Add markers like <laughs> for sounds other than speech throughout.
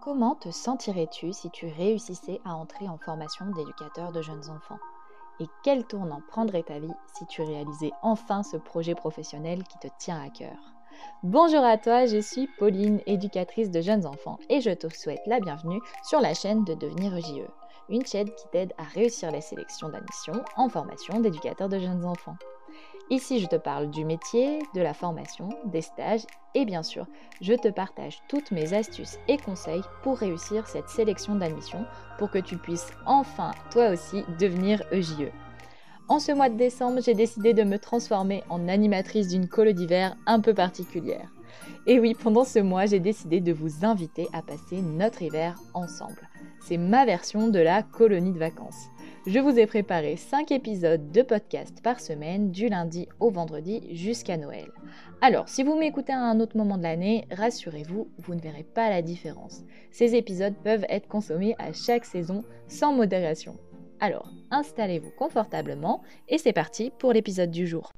Comment te sentirais-tu si tu réussissais à entrer en formation d'éducateur de jeunes enfants Et quel tournant prendrait ta vie si tu réalisais enfin ce projet professionnel qui te tient à cœur Bonjour à toi, je suis Pauline, éducatrice de jeunes enfants, et je te souhaite la bienvenue sur la chaîne de Devenir JE, une chaîne qui t'aide à réussir les sélections d'admission en formation d'éducateur de jeunes enfants. Ici, je te parle du métier, de la formation, des stages et bien sûr, je te partage toutes mes astuces et conseils pour réussir cette sélection d'admission pour que tu puisses enfin, toi aussi, devenir EJE. E. En ce mois de décembre, j'ai décidé de me transformer en animatrice d'une colo d'hiver un peu particulière. Et oui, pendant ce mois, j'ai décidé de vous inviter à passer notre hiver ensemble. C'est ma version de la colonie de vacances je vous ai préparé 5 épisodes de podcast par semaine du lundi au vendredi jusqu'à Noël. Alors, si vous m'écoutez à un autre moment de l'année, rassurez-vous, vous ne verrez pas la différence. Ces épisodes peuvent être consommés à chaque saison sans modération. Alors, installez-vous confortablement et c'est parti pour l'épisode du jour.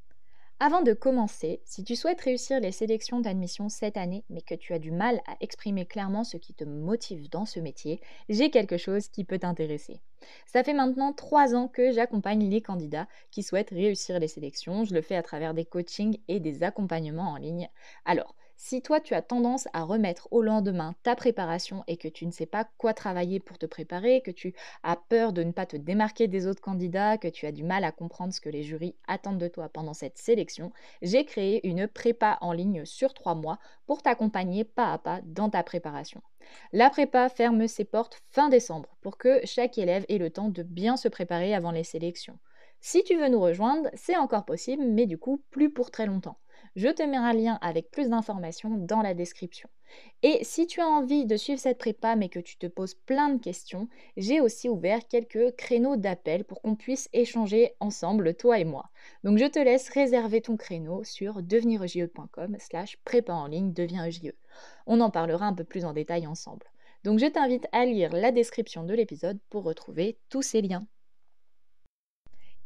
Avant de commencer, si tu souhaites réussir les sélections d'admission cette année, mais que tu as du mal à exprimer clairement ce qui te motive dans ce métier, j'ai quelque chose qui peut t'intéresser. Ça fait maintenant trois ans que j'accompagne les candidats qui souhaitent réussir les sélections. Je le fais à travers des coachings et des accompagnements en ligne. Alors, si toi, tu as tendance à remettre au lendemain ta préparation et que tu ne sais pas quoi travailler pour te préparer, que tu as peur de ne pas te démarquer des autres candidats, que tu as du mal à comprendre ce que les jurys attendent de toi pendant cette sélection, j'ai créé une prépa en ligne sur trois mois pour t'accompagner pas à pas dans ta préparation. La prépa ferme ses portes fin décembre pour que chaque élève ait le temps de bien se préparer avant les sélections. Si tu veux nous rejoindre, c'est encore possible, mais du coup, plus pour très longtemps. Je te mets un lien avec plus d'informations dans la description. Et si tu as envie de suivre cette prépa mais que tu te poses plein de questions, j'ai aussi ouvert quelques créneaux d'appel pour qu'on puisse échanger ensemble, toi et moi. Donc je te laisse réserver ton créneau sur devenirege.com slash prépa en ligne devient e. On en parlera un peu plus en détail ensemble. Donc je t'invite à lire la description de l'épisode pour retrouver tous ces liens.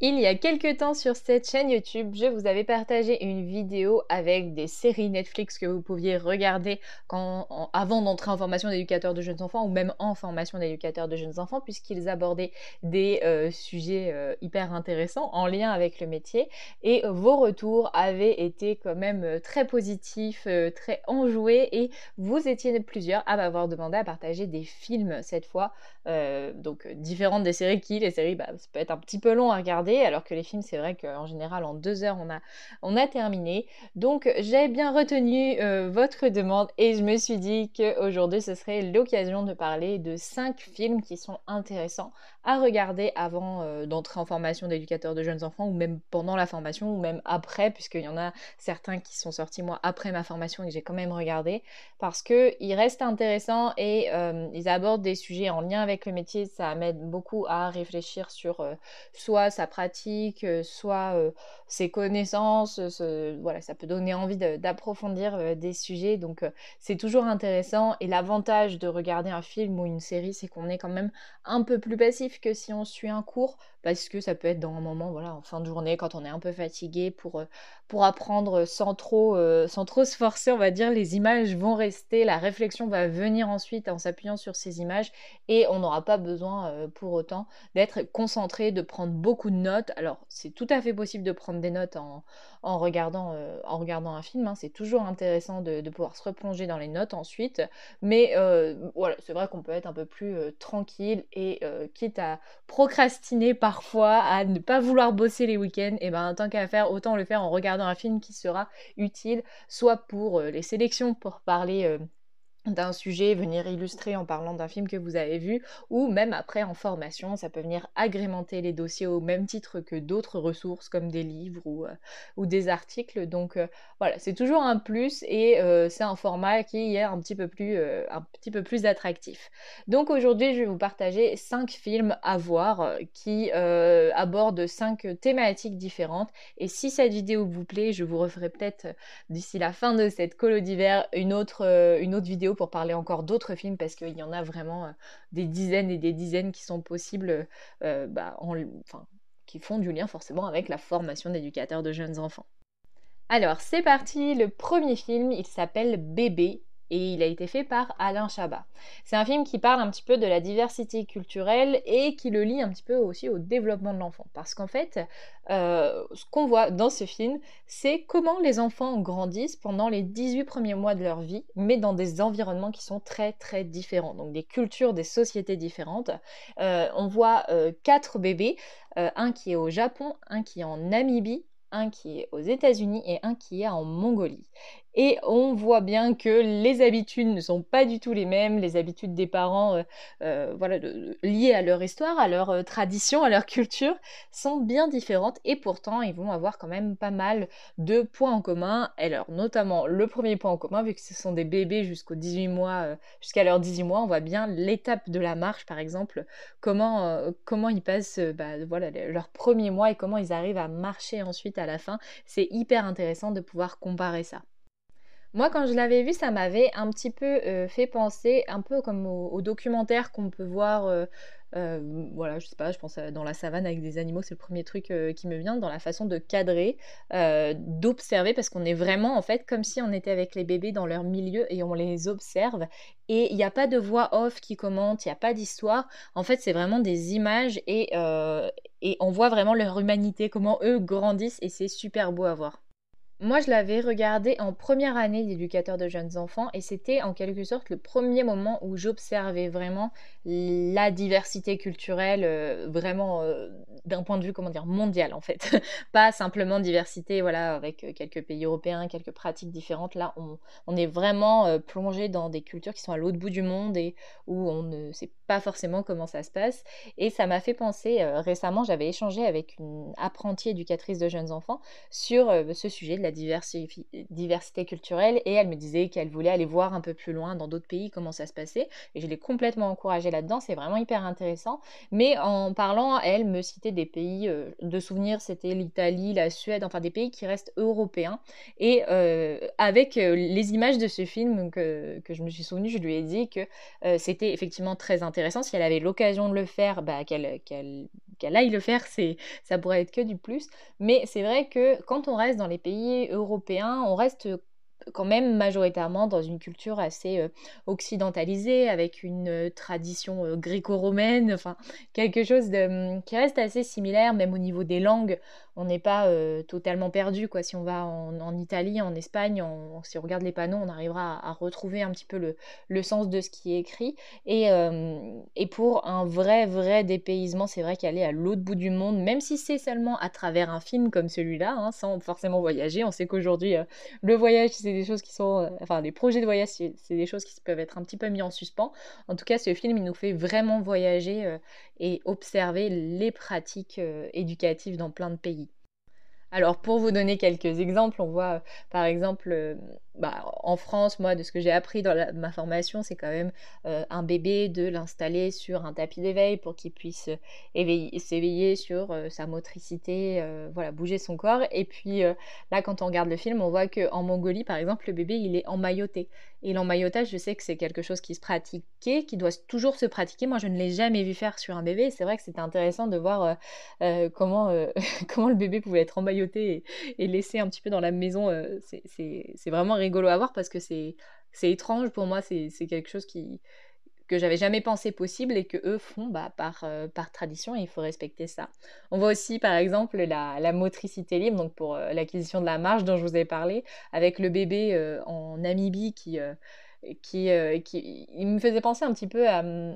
Il y a quelques temps sur cette chaîne YouTube, je vous avais partagé une vidéo avec des séries Netflix que vous pouviez regarder avant d'entrer en formation d'éducateur de jeunes enfants ou même en formation d'éducateur de jeunes enfants puisqu'ils abordaient des euh, sujets euh, hyper intéressants en lien avec le métier et vos retours avaient été quand même euh, très positifs, très enjoués et vous étiez plusieurs à m'avoir demandé à partager des films cette fois, donc différentes des séries qui, les séries, bah, ça peut être un petit peu long à regarder alors que les films, c'est vrai qu'en général, en deux heures, on a, on a terminé. Donc, j'ai bien retenu euh, votre demande et je me suis dit qu'aujourd'hui, ce serait l'occasion de parler de cinq films qui sont intéressants à regarder avant euh, d'entrer en formation d'éducateur de jeunes enfants ou même pendant la formation ou même après, puisqu'il y en a certains qui sont sortis moi après ma formation et que j'ai quand même regardé parce qu'ils restent intéressants et euh, ils abordent des sujets en lien avec le métier. Ça m'aide beaucoup à réfléchir sur soit sa pratique, soit ses connaissances. voilà, ça peut donner envie d'approfondir des sujets. Donc c'est toujours intéressant. Et l'avantage de regarder un film ou une série, c'est qu'on est quand même un peu plus passif que si on suit un cours parce que ça peut être dans un moment, voilà, en fin de journée, quand on est un peu fatigué, pour, euh, pour apprendre sans trop, euh, sans trop se forcer, on va dire, les images vont rester, la réflexion va venir ensuite en s'appuyant sur ces images, et on n'aura pas besoin euh, pour autant d'être concentré, de prendre beaucoup de notes. Alors, c'est tout à fait possible de prendre des notes en, regardant, en regardant un film, hein, c'est toujours intéressant de, de, pouvoir se replonger dans les notes ensuite, mais voilà, c'est vrai qu'on peut être un peu plus tranquille et quitte à procrastiner par parfois à ne pas vouloir bosser les week-ends, et eh ben tant qu'à faire, autant le faire en regardant un film qui sera utile, soit pour euh, les sélections, pour parler euh, d'un sujet, venir illustrer en parlant d'un film que vous avez vu, ou même après en formation, ça peut venir agrémenter les dossiers au même titre que d'autres ressources comme des livres ou, euh, ou des articles. Donc euh, voilà, c'est toujours un plus et euh, c'est un format qui est un petit peu plus, un petit peu plus attractif. Donc aujourd'hui, je vais vous partager 5 films à voir qui abordent 5 thématiques différentes. Et si cette vidéo vous plaît, je vous referai peut-être d'ici la fin de cette colo d'hiver une autre, une autre vidéo pour parler encore d'autres films parce qu'il y en a vraiment euh, des dizaines et des dizaines qui sont possibles, euh, bah, qui font du lien forcément avec la formation d'éducateurs de jeunes enfants. Alors c'est parti, le premier film, il s'appelle Bébé, et il a été fait par Alain Chabat. C'est un film qui parle un petit peu de la diversité culturelle et qui le lie un petit peu aussi au développement de l'enfant. Parce qu'en fait, euh, ce qu'on voit dans ce film, c'est comment les enfants grandissent pendant les 18 premiers mois de leur vie, mais dans des environnements qui sont très très différents, donc des cultures, des sociétés différentes. Euh, on voit euh, quatre bébés, un qui est au Japon, un qui est en Namibie, un qui est aux États-Unis et un qui est en Mongolie. Et on voit bien que les habitudes ne sont pas du tout les mêmes, les habitudes des parents euh, euh, liées à leur histoire, à leur euh, tradition, à leur culture, sont bien différentes et pourtant ils vont avoir quand même pas mal de points en commun. Alors notamment le premier point en commun, vu que ce sont des bébés jusqu'aux 18 mois, jusqu'à leurs 18 mois, on voit bien l'étape de la marche par exemple, comment, ils passent bah, leur premier leurs premiers mois et comment ils arrivent à marcher ensuite à la fin. C'est hyper intéressant de pouvoir comparer ça. Moi, quand je l'avais vu, ça m'avait un petit peu euh, fait penser, un peu comme au, documentaire qu'on peut voir. Euh, euh, voilà, je sais pas, je pense dans la savane avec des animaux, c'est le premier truc qui me vient, dans la façon de cadrer, d'observer, parce qu'on est vraiment en fait comme si on était avec les bébés dans leur milieu et on les observe. Et il n'y a pas de voix off qui commente, il n'y a pas d'histoire. En fait, c'est vraiment des images et, et on voit vraiment leur humanité, comment eux grandissent et c'est super beau à voir. Moi, je l'avais regardé en première année d'éducateur de jeunes enfants et c'était en quelque sorte le premier moment où j'observais vraiment la diversité culturelle, euh, vraiment euh, d'un point de vue, comment dire, mondial en fait. <laughs> Pas simplement diversité, voilà, avec euh, quelques pays européens, quelques pratiques différentes. Là, on, est vraiment plongé dans des cultures qui sont à l'autre bout du monde et où on ne sait pas forcément comment ça se passe. Et ça m'a fait penser, récemment, j'avais échangé avec une apprentie éducatrice de jeunes enfants sur ce sujet de la diversité culturelle et elle me disait qu'elle voulait aller voir un peu plus loin dans d'autres pays comment ça se passait et je l'ai complètement encouragée là-dedans, c'est vraiment hyper intéressant. Mais en parlant, elle me citait des pays euh, de souvenirs, c'était l'Italie, la Suède, enfin des pays qui restent européens. Et euh, avec euh, les images de ce film que, je me suis souvenue, je lui ai dit que c'était effectivement très intéressant si elle avait l'occasion de le faire, bah, qu'elle qu'elle aille le faire, c'est, ça pourrait être que du plus. Mais c'est vrai que quand on reste dans les pays européens, on reste quand même majoritairement dans une culture assez occidentalisée, avec une tradition gréco-romaine, enfin quelque chose de, mmh, qui reste assez similaire, même au niveau des langues on n'est pas euh, totalement perdu. Quoi. Si on va en, Italie, en Espagne, si on regarde les panneaux, on arrivera à, retrouver un petit peu le, sens de ce qui est écrit. Euh, et, pour un vrai, vrai dépaysement, c'est vrai qu'aller à l'autre bout du monde, même si c'est seulement à travers un film comme celui-là, hein, sans forcément voyager, on sait qu'aujourd'hui, euh, le voyage, c'est des choses qui sont... enfin, les projets de voyage, c'est des choses qui peuvent être un petit peu mis en suspens. En tout cas, ce film, il nous fait vraiment voyager et observer les pratiques éducatives dans plein de pays. Alors pour vous donner quelques exemples, on voit euh, par exemple euh, bah, en France, moi, de ce que j'ai appris dans ma formation, c'est quand même euh, un bébé de l'installer sur un tapis d'éveil pour qu'il puisse euh, s'éveiller sur euh, sa motricité, voilà, bouger son corps. Et puis là, quand on regarde le film, on voit qu'en Mongolie, par exemple, le bébé, il est emmailloté. Et l'emmaillotage, je sais que c'est quelque chose qui se pratiquait, qui doit toujours se pratiquer. Moi, je ne l'ai jamais vu faire sur un bébé. C'est vrai que c'était intéressant de voir comment, <laughs> comment le bébé pouvait être emmailloté et, et, laissé un petit peu dans la maison. c'est vraiment rigolo à voir parce que c'est étrange pour moi, c'est quelque chose qui que j'avais jamais pensé possible et que eux font bah, par, euh, par tradition et il faut respecter ça. On voit aussi par exemple la, motricité libre, donc pour euh, l'acquisition de la marche dont je vous ai parlé, avec le bébé euh, en Namibie qui, qui, qui il me faisait penser un petit peu à, hum,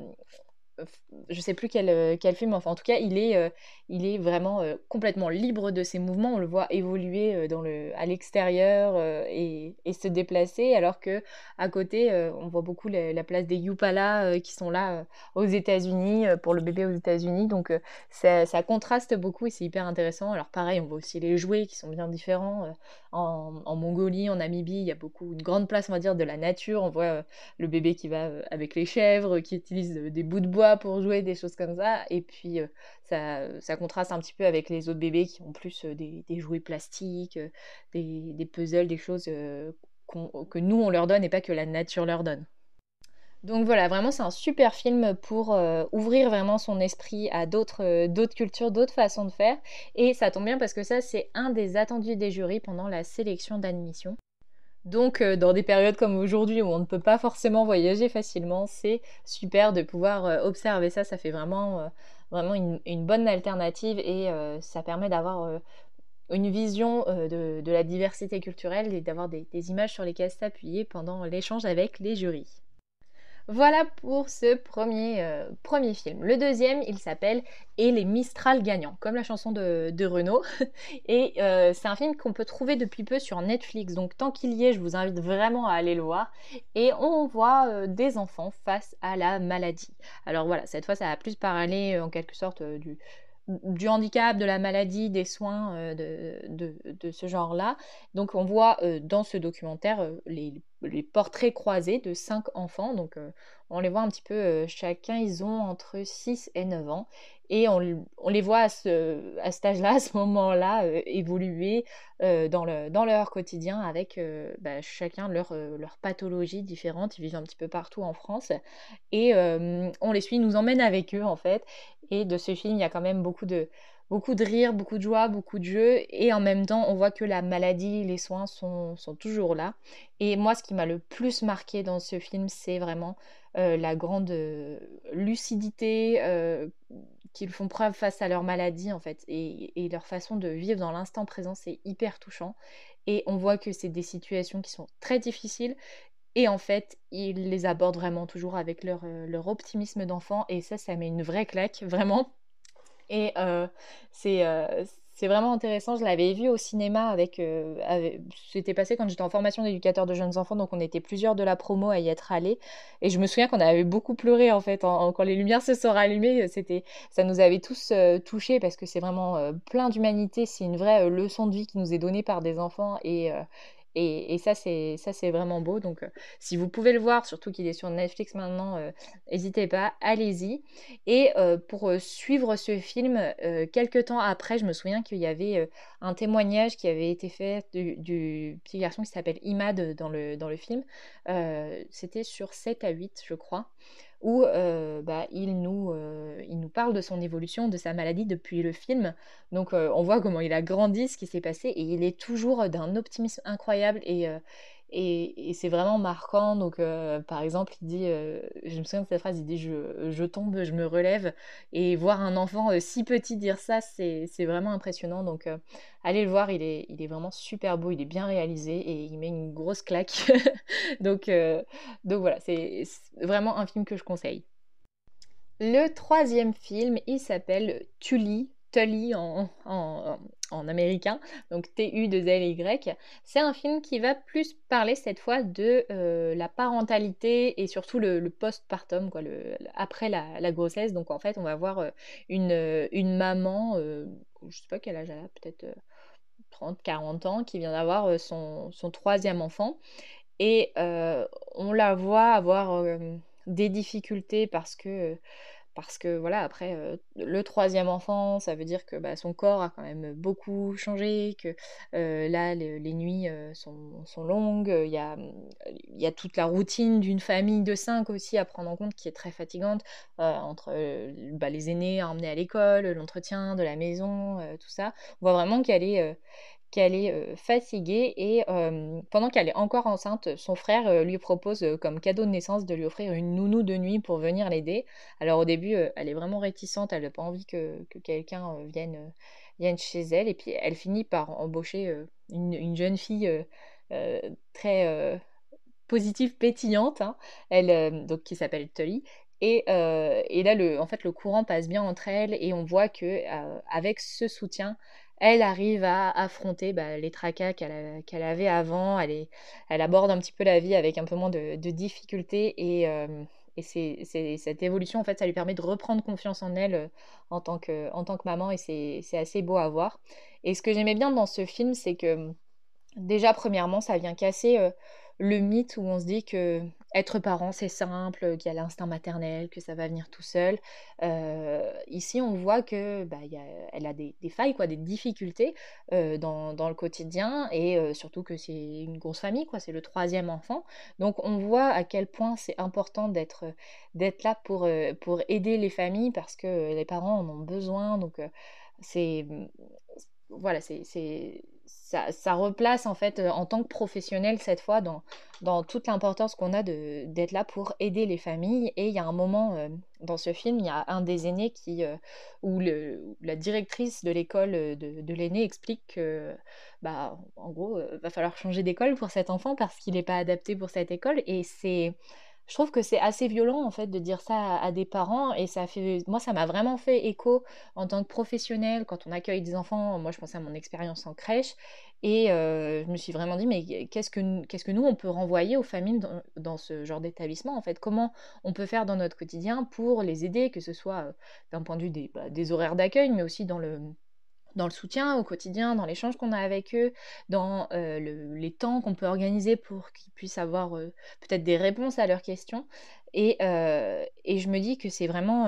je sais plus euh, quel, film, enfin en tout cas il est, euh, il est vraiment euh, complètement libre de ses mouvements, on le voit évoluer dans le, à l'extérieur et, se déplacer, alors que à côté on voit beaucoup la, place des Yupala qui sont là aux États-Unis pour le bébé aux États-Unis, donc ça, contraste beaucoup et c'est hyper intéressant. Alors pareil, on voit aussi les jouets qui sont bien différents. En, en, Mongolie, en Namibie, il y a beaucoup une grande place on va dire de la nature, on voit le bébé qui va avec les chèvres, qui utilise des bouts de bois pour jouer, des choses comme ça. Et puis, euh, ça, ça, contraste un petit peu avec les autres bébés qui ont plus euh, des, jouets plastiques, euh, des, puzzles, des choses que nous, on leur donne et pas que la nature leur donne. Donc voilà, vraiment c'est un super film pour ouvrir vraiment son esprit à d'autres cultures, d'autres façons de faire. Et ça tombe bien parce que ça c'est un des attendus des jurys pendant la sélection d'admission. Donc, euh, dans des périodes comme aujourd'hui où on ne peut pas forcément voyager facilement, c'est super de pouvoir euh, observer ça. Ça fait vraiment, euh, vraiment une, bonne alternative et ça permet d'avoir une vision de, la diversité culturelle et d'avoir des images sur lesquelles s'appuyer pendant l'échange avec les jurys. Voilà pour ce premier, euh, premier film. Le deuxième, il s'appelle Et les Mistral gagnants, comme la chanson de, de Renaud. <laughs> Et euh, c'est un film qu'on peut trouver depuis peu sur Netflix. Donc tant qu'il y est, je vous invite vraiment à aller le voir. Et on voit euh, des enfants face à la maladie. Alors voilà, cette fois, ça a plus parlé en quelque sorte du, du handicap, de la maladie, des soins de, ce genre-là. Donc on voit dans ce documentaire les les portraits croisés de cinq enfants. Donc euh, on les voit un petit peu, euh, chacun, ils ont entre 6 et 9 ans. Et on, on les voit à, ce, à cet âge-là, à ce moment-là, euh, évoluer dans, le, dans, leur quotidien avec bah, chacun leur, leur pathologie différente. Ils vivent un petit peu partout en France. Et on les suit, nous emmène avec eux en fait. Et de ce film, il y a quand même beaucoup de beaucoup de rire, beaucoup de joie, beaucoup de jeu. et en même temps, on voit que la maladie, les soins sont, toujours là. Et moi, ce qui m'a le plus marqué dans ce film, c'est vraiment euh, la grande euh, lucidité euh, qu'ils font preuve face à leur maladie, en fait, et, leur façon de vivre dans l'instant présent, c'est hyper touchant. Et on voit que c'est des situations qui sont très difficiles et en fait, ils les abordent vraiment toujours avec leur, leur optimisme d'enfant. Et ça, ça met une vraie claque, vraiment, et euh, c'est euh, c'est vraiment intéressant. Je l'avais vu au cinéma euh, avec. C'était passé quand j'étais en formation d'éducateur de jeunes enfants, donc on était plusieurs de la promo à y être allés. Et je me souviens qu'on avait beaucoup pleuré en fait quand les lumières se sont rallumées. C'était, ça nous avait tous touchés parce que c'est vraiment plein d'humanité. C'est une vraie leçon de vie qui nous est donnée par des enfants et et, ça, c'est ça, c'est vraiment beau. Donc, euh, si vous pouvez le voir, surtout qu'il est sur Netflix maintenant, euh, n'hésitez pas, allez-y. Et euh, pour suivre ce film, quelques temps après, je me souviens qu'il y avait un témoignage qui avait été fait du, petit garçon qui s'appelle Imad dans le, dans le film. C'était sur 7 à 8, je crois où euh, bah, il, nous, euh, il nous parle de son évolution, de sa maladie depuis le film. Donc euh, on voit comment il a grandi, ce qui s'est passé, et il est toujours d'un optimisme incroyable et, et, c'est vraiment marquant. Donc, euh, par exemple, il dit, euh, je me souviens de cette phrase, il dit je, tombe, je me relève. Et voir un enfant euh, si petit dire ça, c'est vraiment impressionnant. Donc, allez le voir, il est, il est vraiment super beau, il est bien réalisé et il met une grosse claque. <laughs> donc, donc voilà, c'est vraiment un film que je conseille. Le troisième film, il s'appelle Tully Tully en, en, américain, donc t u de l y C'est un film qui va plus parler cette fois de euh, la parentalité et surtout le, post postpartum, quoi, le, après la, grossesse. Donc en fait, on va voir euh, une, euh, une maman, je je sais pas quel âge elle a, peut-être 30, 40 ans, qui vient d'avoir son, son, troisième enfant. Et on la voit avoir des difficultés parce que parce que voilà, après, euh, le troisième enfant, ça veut dire que bah, son corps a quand même beaucoup changé, que euh, là, les, nuits euh, sont, longues, il y a, toute la routine d'une famille de cinq aussi à prendre en compte qui est très fatigante, entre bah, les aînés à emmener à l'école, l'entretien de la maison, tout ça. On voit vraiment qu'elle est, qu'elle est fatiguée et pendant qu'elle est encore enceinte, son frère lui propose comme cadeau de naissance de lui offrir une nounou de nuit pour venir l'aider. Alors au début, elle est vraiment réticente, elle n'a pas envie que, quelqu'un vienne, vienne, chez elle et puis elle finit par embaucher une, jeune fille très positive, pétillante, hein. elle, donc, qui s'appelle Tully, et, et, là, le, en fait, le courant passe bien entre elles et on voit que avec ce soutien, elle arrive à affronter bah, les tracas qu'elle avait avant. Elle, elle, aborde un petit peu la vie avec un peu moins de, difficultés et, euh, cette évolution, en fait, ça lui permet de reprendre confiance en elle euh, en tant que, maman et c'est assez beau à voir. Et ce que j'aimais bien dans ce film, c'est que déjà, premièrement, ça vient casser euh, le mythe où on se dit que être parent c'est simple, qu'il y a l'instinct maternel, que ça va venir tout seul. Euh, ici on voit que bah, a, des, failles, quoi, des difficultés euh, dans, le quotidien et euh, surtout que c'est une grosse famille, quoi, c'est le troisième enfant. Donc on voit à quel point c'est important d'être d'être là pour, pour aider les familles parce que les parents en ont besoin. Donc c'est voilà, c'est ça, ça, replace en fait euh, en tant que professionnel cette fois dans, dans toute l'importance qu'on a d'être là pour aider les familles. Et il y a un moment euh, dans ce film, il y a un des aînés qui, euh, où, le, la directrice de l'école de, l'aîné explique que, bah, en gros, va falloir changer d'école pour cet enfant parce qu'il n'est pas adapté pour cette école. Et c'est je trouve que c'est assez violent en fait de dire ça à, des parents et ça fait moi ça m'a vraiment fait écho en tant que professionnelle quand on accueille des enfants moi je pense à mon expérience en crèche et euh, je me suis vraiment dit mais qu'est-ce que qu'est-ce que nous on peut renvoyer aux familles dans, ce genre d'établissement en fait comment on peut faire dans notre quotidien pour les aider que ce soit euh, d'un point de vue bah, des horaires d'accueil mais aussi dans le dans le soutien au quotidien, dans l'échange qu'on a avec eux, dans euh, les temps qu'on peut organiser pour qu'ils puissent avoir euh, peut-être des réponses à leurs questions. Et, euh, je me dis que c'est vraiment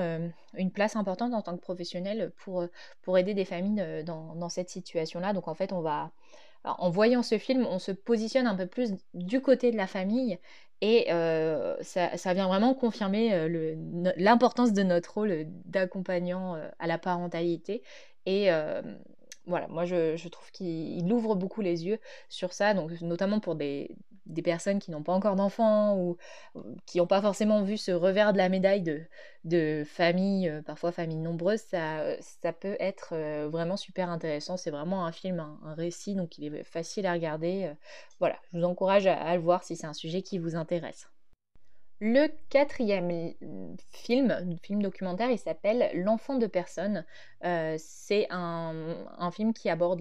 une place importante en tant que professionnel pour, pour aider des familles dans, cette situation-là. Donc en fait, on va, en voyant ce film, on se positionne un peu plus du côté de la famille et ça, ça, vient vraiment confirmer l'importance de notre rôle d'accompagnant à la parentalité et euh, voilà, moi je, trouve qu'il ouvre beaucoup les yeux sur ça, donc notamment pour des, personnes qui n'ont pas encore d'enfants ou qui n'ont pas forcément vu ce revers de la médaille de, famille euh, parfois famille nombreuse euh, ça, peut être vraiment super intéressant. C'est vraiment un film, un, récit, donc il est facile à regarder. Voilà, je vous encourage à le voir si c'est un sujet qui vous intéresse. Le quatrième film, film documentaire, il s'appelle L'enfant de personne. Euh, c'est un, film qui aborde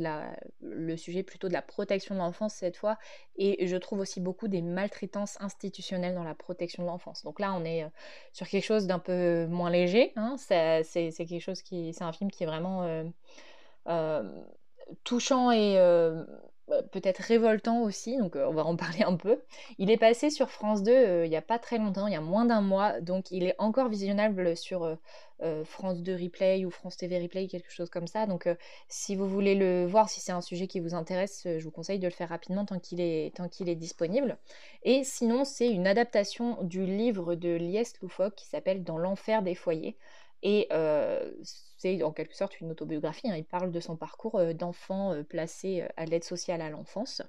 le sujet plutôt de la protection de l'enfance cette fois, et je trouve aussi beaucoup des maltraitances institutionnelles dans la protection de l'enfance. Donc là, on est euh, sur quelque chose d'un peu moins léger. Hein. C'est, quelque chose qui, c'est un film qui est vraiment euh, touchant et euh, peut-être révoltant aussi, donc euh, on va en <laughs> parler un peu. Il est passé sur France 2 euh, il n'y a pas très longtemps, il y a moins d'un mois, donc il est encore visionnable sur France 2 Replay ou France TV Replay, quelque chose comme ça. Donc si vous voulez le voir, si c'est un sujet qui vous intéresse, je vous conseille de le faire rapidement tant qu'il est, tant qu'il est disponible. Et sinon, c'est une adaptation du livre de Lies Loufoque qui s'appelle Dans l'enfer des foyers. Et euh, c'est en quelque sorte une autobiographie. Hein. Il parle de son parcours euh, d'enfant euh, placé à l'aide sociale à l'enfance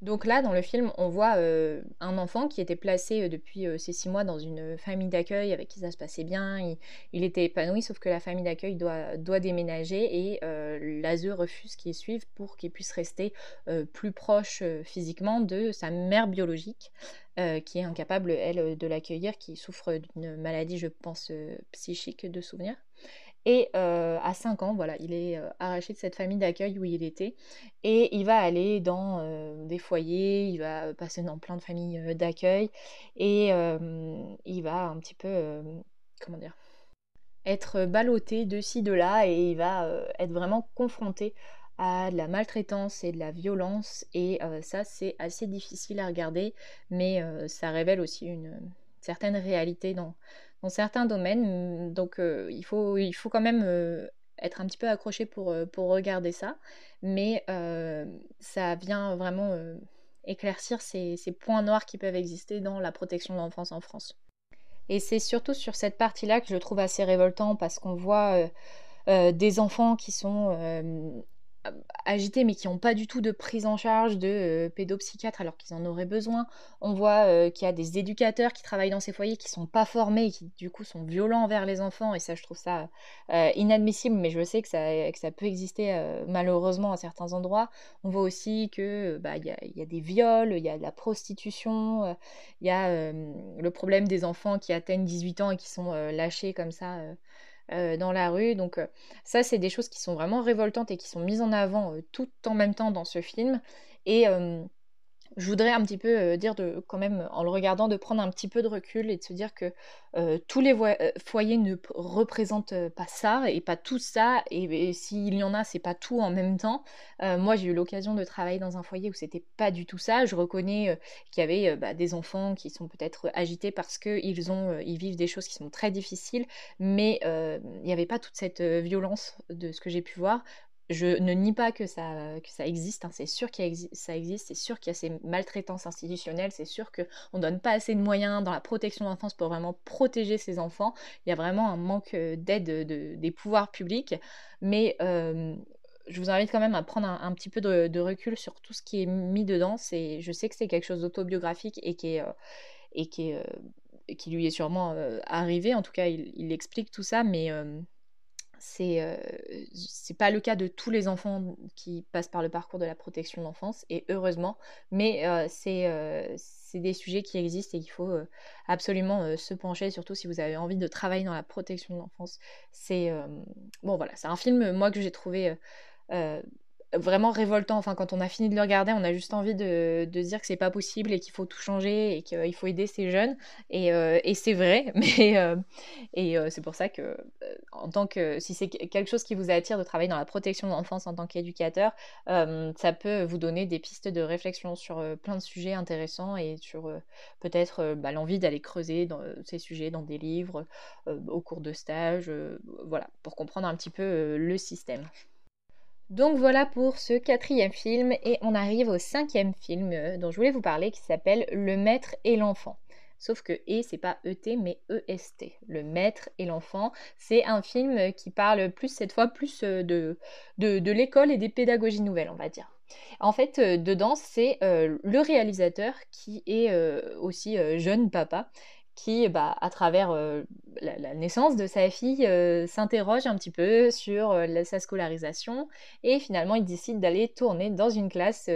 donc là, dans le film, on voit euh, un enfant qui était placé euh, depuis euh, ces six mois dans une famille d'accueil avec qui ça se passait bien, il, était épanoui, sauf que la famille d'accueil doit, déménager et euh, refuse qu'il suive pour qu'il puisse rester plus proche physiquement de sa mère biologique, qui est incapable, elle, de l'accueillir, qui souffre d'une maladie, je pense, psychique de souvenirs. Et euh, à 5 ans, voilà, il est euh, arraché de cette famille d'accueil où il était. Et il va aller dans euh, des foyers, il va passer dans plein de familles d'accueil. Et il va un petit peu, comment dire, être ballotté de ci, de là. Et il va être vraiment confronté à de la maltraitance et de la violence. Et ça, c'est assez difficile à regarder. Mais ça révèle aussi une certaine réalité dans dans certains domaines. Mm, donc euh, il, faut, il faut quand même euh, être un petit peu accroché pour, euh, pour regarder ça. Mais ça vient vraiment éclaircir ces, points noirs qui peuvent exister dans la protection de l'enfance en France. Et c'est surtout sur cette partie-là que je trouve assez révoltant parce qu'on voit des enfants qui sont agités mais qui n'ont pas du tout de prise en charge de euh, pédopsychiatres alors qu'ils en auraient besoin. On voit euh, qu'il y a des éducateurs qui travaillent dans ces foyers qui sont pas formés et qui du coup sont violents envers les enfants et ça je trouve ça euh, inadmissible mais je sais que ça, que ça peut exister malheureusement à certains endroits. On voit aussi que bah, y, y, a des viols, il y a de la prostitution, il y a le problème des enfants qui atteignent 18 ans et qui sont lâchés comme ça euh, dans la rue. Donc euh, ça, c'est des choses qui sont vraiment révoltantes et qui sont mises en avant euh, tout en même temps dans ce film. Et je voudrais un petit peu euh, dire de, quand même, en le regardant, de prendre un petit peu de recul et de se dire que euh, tous les euh, foyers ne représentent pas ça et pas tout ça. Et, s'il y en a, c'est pas tout en même temps. moi, j'ai eu l'occasion de travailler dans un foyer où c'était pas du tout ça. Je reconnais qu'il y avait bah, des enfants qui sont peut-être agités parce qu'ils ont, ils vivent des choses qui sont très difficiles, mais il n'y avait pas toute cette violence de ce que j'ai pu voir je ne nie pas que ça, euh, existe, hein. c'est sûr que ça existe, c'est sûr qu'il y a ces maltraitances institutionnelles, c'est sûr qu'on ne donne pas assez de moyens dans la protection de l'enfance pour vraiment protéger ces enfants. Il y a vraiment un manque euh, d'aide des pouvoirs publics, mais euh, je vous invite quand même à prendre un, petit peu de, recul sur tout ce qui est mis dedans. je sais que c'est quelque chose d'autobiographique et qui et qui, qui lui est sûrement arrivé, en tout cas il, il explique tout ça, mais euh, c'est pas le cas de tous les enfants qui passent par le parcours de la protection d'enfance et heureusement mais euh, euh, c'est des sujets qui existent et qu'il faut absolument se pencher surtout si vous avez envie de travailler dans la protection de l'enfance c'est bon voilà c'est un film moi que j'ai trouvé vraiment révoltant. Enfin, quand on a fini de le regarder, on a juste envie de, dire que c'est pas possible et qu'il faut tout changer et qu'il faut aider ces jeunes. Et, euh, c'est vrai, <laughs> mais euh, et euh, c'est pour ça que, en tant que si c'est quelque chose qui vous attire de travailler dans la protection de l'enfance en tant qu'éducateur, ça peut vous donner des pistes de réflexion sur plein de sujets intéressants et sur peut-être bah, l'envie d'aller creuser dans, ces sujets dans des livres, au cours de stages, voilà, pour comprendre un petit peu le système. Donc voilà pour ce quatrième film et on arrive au cinquième film euh, dont je voulais vous parler qui s'appelle Le maître et l'enfant. Sauf que E, c'est pas ET, mais EST, Le Maître et l'Enfant. C'est un film qui parle plus, cette fois, plus euh, de, de, l'école et des pédagogies nouvelles, on va dire. En fait, euh, dedans, c'est le réalisateur qui est aussi jeune papa qui, bah, à travers euh, la, naissance de sa fille, euh, s'interroge un petit peu sur euh, sa scolarisation et finalement il décide d'aller tourner dans une classe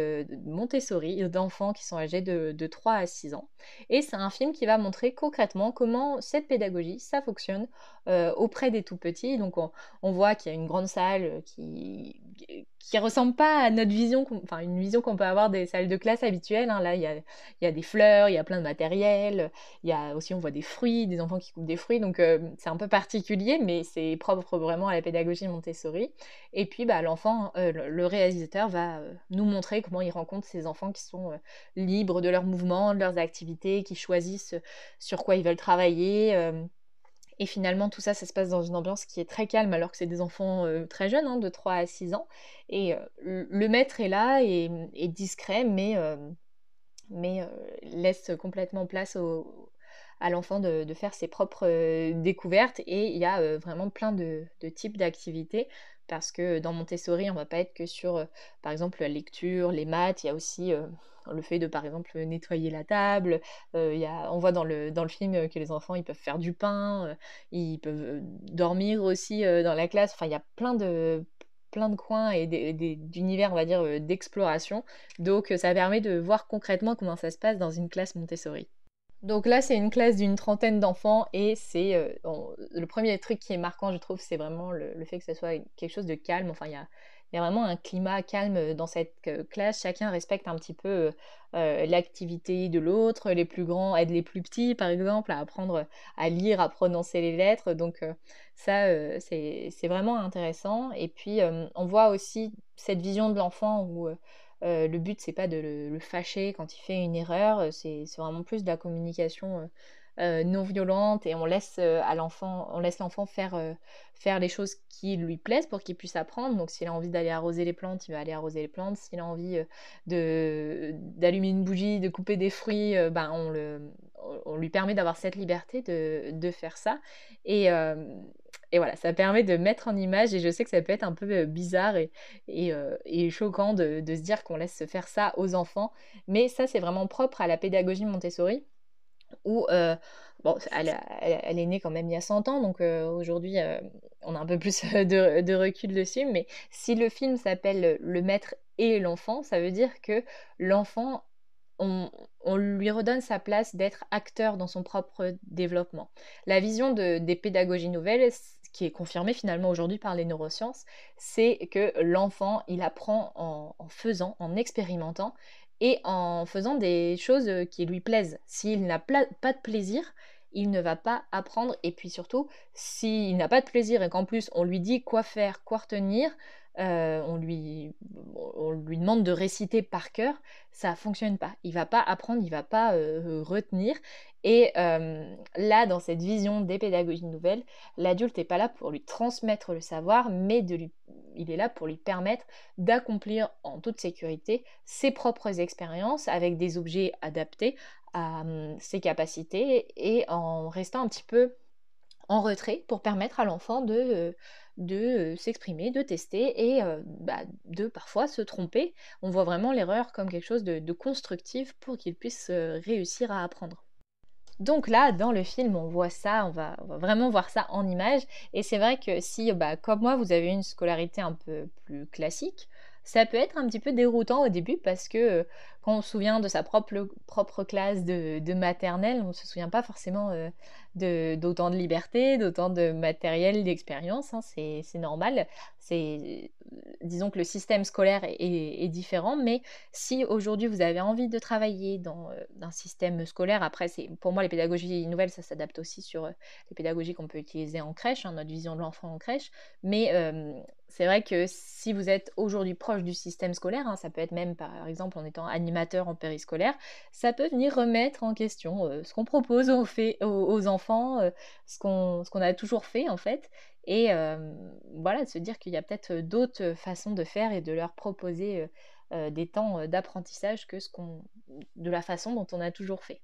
Montessori d'enfants qui sont âgés de, 3 à 6 ans. Et c'est un film qui va montrer concrètement comment cette pédagogie, ça fonctionne auprès des tout-petits. Donc on voit qu'il y a une grande salle qui, qui ressemble pas à notre vision, enfin une vision qu'on peut avoir des salles de classe habituelles. Hein. Là, il y a, y a, des fleurs, il y a plein de matériel, il y a aussi on voit des fruits, des enfants qui coupent des fruits, donc euh, c'est un peu particulier, mais c'est propre vraiment à la pédagogie Montessori. Et puis, bah, l'enfant, euh, le réalisateur va euh, nous montrer comment il rencontre ces enfants qui sont libres de leurs mouvements, de leurs activités, qui choisissent sur quoi ils veulent travailler et finalement, tout ça, ça se passe dans une ambiance qui est très calme, alors que c'est des enfants euh, très jeunes, hein, de 3 à 6 ans. Et euh, le maître est là et, discret, mais, euh, mais laisse complètement place au, à l'enfant de, faire ses propres euh, découvertes. Et il y a euh, vraiment plein de, types d'activités parce que dans Montessori, on ne va pas être que sur, euh, par exemple, la lecture, les maths, il y a aussi le fait de, par exemple, nettoyer la table, y on voit dans le, dans le film que les enfants, ils peuvent faire du pain, ils peuvent dormir aussi dans la classe, enfin, il y a plein de, plein de coins et d'univers, on va dire, d'exploration. Donc, ça permet de voir concrètement comment ça se passe dans une classe Montessori. Donc là, c'est une classe d'une trentaine d'enfants et c'est euh, le premier truc qui est marquant, je trouve, c'est vraiment le, fait que ce soit quelque chose de calme. Enfin, il y a, vraiment un climat calme euh, dans cette euh, classe. Chacun respecte un petit peu l'activité de l'autre. Les plus grands aident les plus petits, par exemple, à apprendre à lire, à prononcer les lettres. Donc ça, c'est vraiment intéressant. Et puis, on voit aussi cette vision de l'enfant où euh, le but, c'est pas de le, fâcher quand il fait une erreur, euh, c'est vraiment plus de la communication euh, non violente et on laisse à l'enfant, on laisse l'enfant faire, faire les choses qui lui plaisent pour qu'il puisse apprendre. Donc s'il a envie d'aller arroser les plantes, il va aller arroser les plantes. S'il a envie de d'allumer une bougie, de couper des fruits, ben on le lui permet d'avoir cette liberté de, faire ça. Et, et voilà, ça permet de mettre en image et je sais que ça peut être un peu bizarre et, et, choquant de, de, se dire qu'on laisse se faire ça aux enfants, mais ça c'est vraiment propre à la pédagogie Montessori où, bon, elle, elle, est née quand même il y a 100 ans, donc aujourd'hui on a un peu plus <laughs> de, de recul dessus, mais si le film s'appelle Le maître et l'enfant, ça veut dire que l'enfant on, on, lui redonne sa place d'être acteur dans son propre développement. La vision des pédagogies nouvelles, qui est confirmé finalement aujourd'hui par les neurosciences, c'est que l'enfant, il apprend en, faisant, en expérimentant et en faisant des choses euh, qui lui plaisent. S'il n'a pas de plaisir, il ne va pas apprendre. Et puis surtout, s'il n'a pas de plaisir et qu'en plus on lui dit quoi faire, quoi retenir, euh, on, lui, on lui demande de réciter par cœur, ça fonctionne pas. Il va pas apprendre, il va pas euh, retenir. Et euh, là, dans cette vision des pédagogies nouvelles, l'adulte n'est pas là pour lui transmettre le savoir, mais de il est là pour lui permettre d'accomplir en toute sécurité ses propres expériences avec des objets adaptés à hum, ses capacités et en restant un petit peu en retrait pour permettre à l'enfant de, euh, de euh, s'exprimer, de tester et euh, bah, de parfois se tromper. On voit vraiment l'erreur comme quelque chose de, constructif pour qu'il puisse réussir à apprendre. Donc là, dans le film, on voit ça, on va, vraiment voir ça en image. Et c'est vrai que si, bah, comme moi, vous avez une scolarité un peu plus classique, ça peut être un petit peu déroutant au début parce que quand on se souvient de sa propre, classe de, maternelle, on ne se souvient pas forcément euh, d'autant de liberté, d'autant de matériel, d'expérience. Hein, c'est, normal. C'est, disons que le système scolaire est, différent, mais si aujourd'hui vous avez envie de travailler dans euh, un système scolaire, après, c'est, pour moi, les pédagogies nouvelles, ça s'adapte aussi sur euh, les pédagogies qu'on peut utiliser en crèche, hein, notre vision de l'enfant en crèche, mais c'est vrai que si vous êtes aujourd'hui proche du système scolaire, hein, ça peut être même par exemple en étant animé en périscolaire, ça peut venir remettre en question euh, ce qu'on propose aux, aux, enfants, euh, ce qu'on a toujours fait en fait, et euh, voilà, de se dire qu'il y a peut-être d'autres façons de faire et de leur proposer des temps d'apprentissage que ce qu'on, de la façon dont on a toujours fait.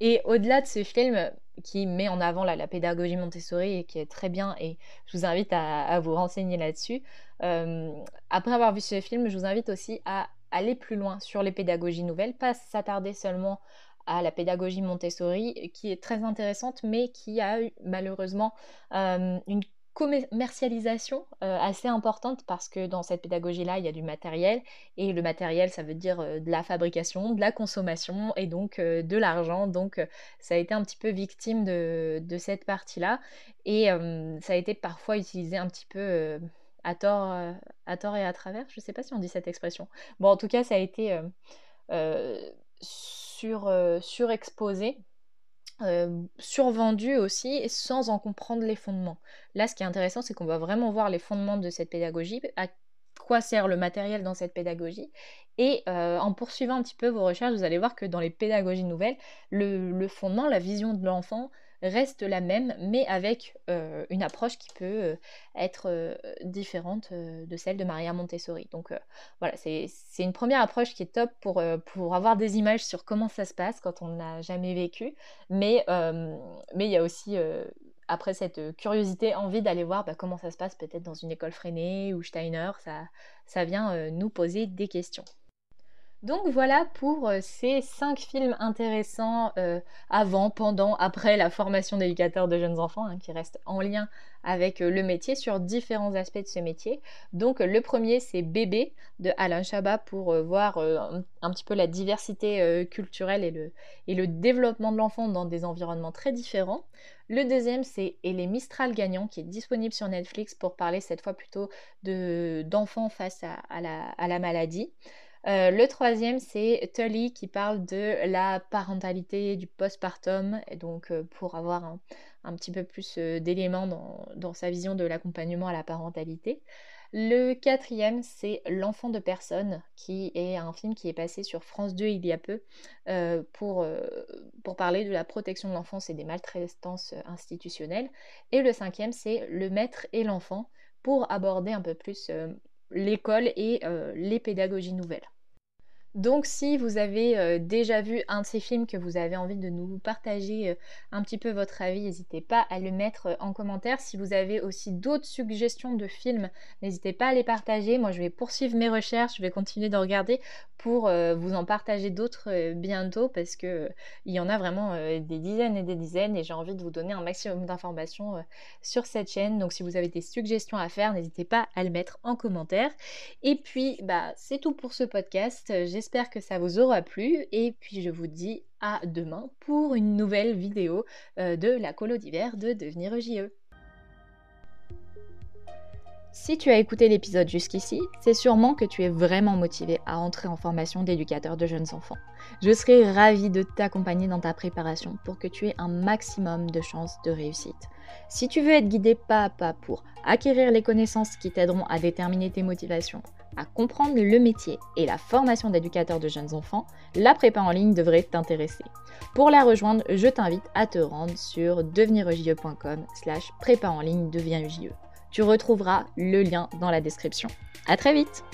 Et au-delà de ce film qui met en avant la, pédagogie Montessori et qui est très bien, et je vous invite à, vous renseigner là-dessus, après avoir vu ce film, je vous invite aussi à aller plus loin sur les pédagogies nouvelles, pas s'attarder seulement à la pédagogie Montessori, qui est très intéressante, mais qui a eu, malheureusement euh, une commercialisation euh, assez importante parce que dans cette pédagogie-là, il y a du matériel et le matériel, ça veut dire euh, de la fabrication, de la consommation et donc de l'argent. Donc, ça a été un petit peu victime de cette partie-là et ça a été parfois utilisé un petit peu à tort, euh, à tort et à travers. Je ne sais pas si on dit cette expression. Bon, en tout cas, ça a été euh, euh, surexposé. survendu aussi sans en comprendre les fondements. Là, ce qui est intéressant, c'est qu'on va vraiment voir les fondements de cette pédagogie, à quoi sert le matériel dans cette pédagogie. Et euh, en poursuivant un petit peu vos recherches, vous allez voir que dans les pédagogies nouvelles, le, fondement, la vision de l'enfant reste la même, mais avec euh, une approche qui peut euh, être différente de celle de Maria Montessori. Donc voilà, c'est une première approche qui est top pour, pour avoir des images sur comment ça se passe quand on n'a jamais vécu, mais il y a aussi après cette euh, curiosité, envie d'aller voir bah, comment ça se passe peut-être dans une école freinée ou Steiner, ça, vient euh, nous poser des questions. Donc voilà pour euh, ces cinq films intéressants euh, avant, pendant, après la formation d'éducateurs de jeunes enfants, hein, qui restent en lien avec euh, le métier sur différents aspects de ce métier. Donc le premier c'est Bébé de Alain Chabat pour voir un, petit peu la diversité culturelle et le, et le développement de l'enfant dans des environnements très différents. Le deuxième, c'est Et les Mistral gagnants, qui est disponible sur Netflix pour parler cette fois plutôt d'enfants face à, la, maladie. Euh, le troisième, c'est Tully qui parle de la parentalité, du postpartum, et donc euh, pour avoir un, petit peu plus euh, d'éléments dans, sa vision de l'accompagnement à la parentalité. Le quatrième, c'est L'enfant de personne, qui est un film qui est passé sur France 2 il y a peu pour, pour, parler de la protection de l'enfance et des maltraitances institutionnelles. Et le cinquième, c'est Le maître et l'enfant, pour aborder un peu plus l'école et euh, les pédagogies nouvelles. Donc si vous avez euh, déjà vu un de ces films que vous avez envie de nous partager euh, un petit peu votre avis, n'hésitez pas à le mettre euh, en commentaire. Si vous avez aussi d'autres suggestions de films, n'hésitez pas à les partager. Moi, je vais poursuivre mes recherches, je vais continuer de regarder pour vous en partager d'autres bientôt parce que il y en a vraiment des dizaines et des dizaines et j'ai envie de vous donner un maximum d'informations sur cette chaîne. Donc si vous avez des suggestions à faire, n'hésitez pas à le mettre en commentaire. Et puis, bah, c'est tout pour ce podcast. J'espère que ça vous aura plu et puis je vous dis à demain pour une nouvelle vidéo euh, de la colo d'hiver de Devenir Je. Si tu as écouté l'épisode jusqu'ici, c'est sûrement que tu es vraiment motivé à entrer en formation d'éducateur de jeunes enfants. Je serai ravie de t'accompagner dans ta préparation pour que tu aies un maximum de chances de réussite. Si tu veux être guidé pas à pas pour acquérir les connaissances qui t'aideront à déterminer tes motivations, à comprendre le métier et la formation d'éducateur de jeunes enfants, la prépa en ligne devrait t'intéresser. Pour la rejoindre, je t'invite à te rendre sur devenir slash prépa en ligne devient tu retrouveras le lien dans la description. À très vite!